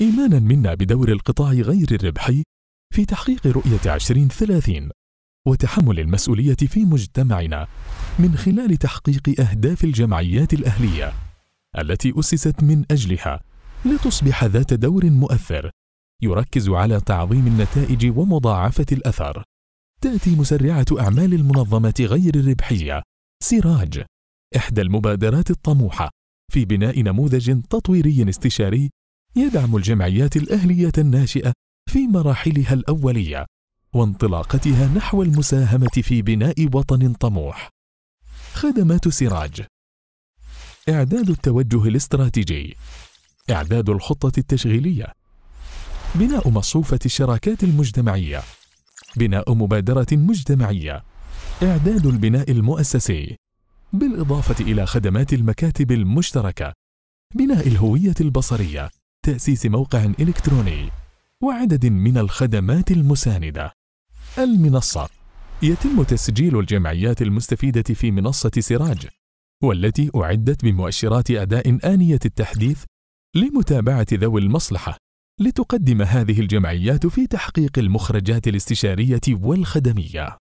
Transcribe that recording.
إيمانا منا بدور القطاع غير الربحي في تحقيق رؤية 2030 وتحمل المسؤولية في مجتمعنا من خلال تحقيق أهداف الجمعيات الأهلية التي أسست من أجلها لتصبح ذات دور مؤثر يركز على تعظيم النتائج ومضاعفة الأثر تأتي مسرعة أعمال المنظمة غير الربحية سراج إحدى المبادرات الطموحة في بناء نموذج تطويري استشاري يدعم الجمعيات الأهلية الناشئة في مراحلها الأولية وانطلاقتها نحو المساهمة في بناء وطن طموح. خدمات سراج إعداد التوجه الاستراتيجي إعداد الخطة التشغيلية بناء مصفوفة الشراكات المجتمعية بناء مبادرة مجتمعية إعداد البناء المؤسسي بالإضافة إلى خدمات المكاتب المشتركة بناء الهوية البصرية تأسيس موقع إلكتروني وعدد من الخدمات المساندة المنصة يتم تسجيل الجمعيات المستفيدة في منصة سراج والتي أعدت بمؤشرات أداء آنية التحديث لمتابعة ذوي المصلحة لتقدم هذه الجمعيات في تحقيق المخرجات الاستشارية والخدمية